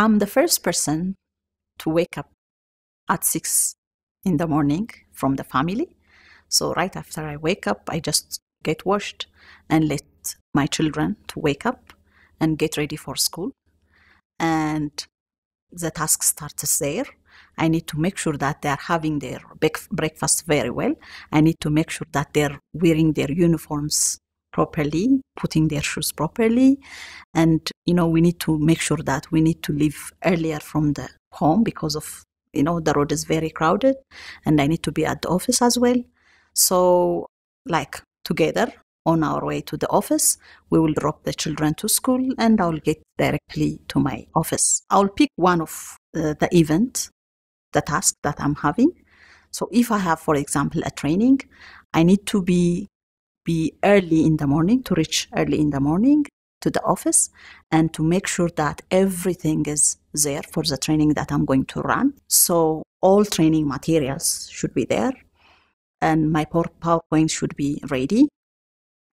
I'm the first person to wake up at six in the morning from the family. So right after I wake up, I just get washed and let my children to wake up and get ready for school. And the task starts there. I need to make sure that they are having their breakfast very well. I need to make sure that they're wearing their uniforms properly, putting their shoes properly, and you know, we need to make sure that we need to leave earlier from the home because of, you know, the road is very crowded and I need to be at the office as well. So, like, together on our way to the office, we will drop the children to school and I'll get directly to my office. I'll pick one of the, uh, the event, the task that I'm having. So, if I have, for example, a training, I need to be be early in the morning to reach early in the morning to the office and to make sure that everything is there for the training that I'm going to run. So all training materials should be there and my PowerPoint should be ready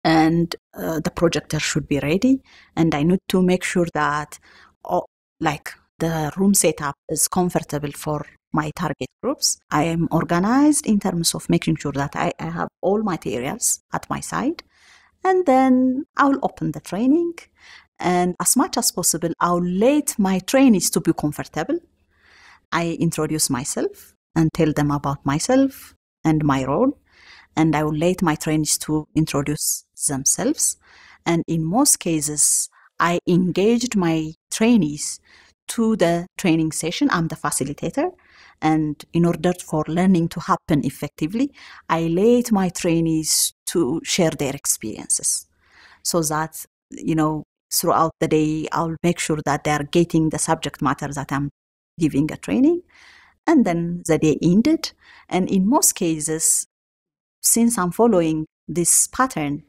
and uh, the projector should be ready and I need to make sure that all, like the room setup is comfortable for my target groups. I am organized in terms of making sure that I, I have all materials at my side and then I'll open the training. And as much as possible, I'll let my trainees to be comfortable. I introduce myself and tell them about myself and my role. And I will let my trainees to introduce themselves. And in most cases, I engaged my trainees to the training session. I'm the facilitator. And in order for learning to happen effectively, I let my trainees to share their experiences so that, you know, throughout the day, I'll make sure that they're getting the subject matter that I'm giving a training. And then the day ended. And in most cases, since I'm following this pattern,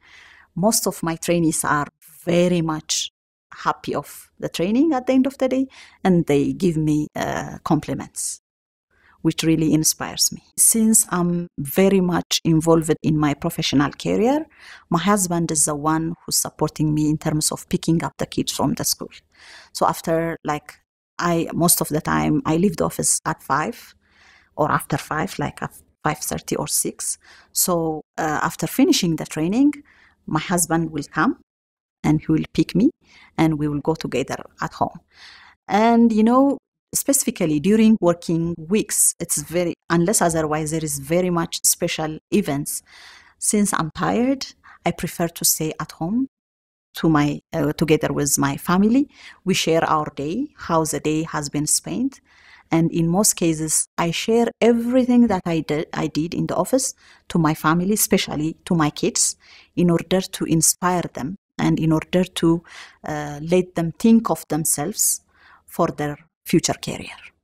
most of my trainees are very much happy of the training at the end of the day and they give me uh, compliments which really inspires me. Since I'm very much involved in my professional career, my husband is the one who's supporting me in terms of picking up the kids from the school. So after like I most of the time I leave the office at five or after five, like five thirty or six. So uh, after finishing the training, my husband will come and he will pick me and we will go together at home. And you know, specifically during working weeks it's very unless otherwise there is very much special events since i'm tired i prefer to stay at home to my uh, together with my family we share our day how the day has been spent and in most cases i share everything that i did i did in the office to my family especially to my kids in order to inspire them and in order to uh, let them think of themselves for their future career.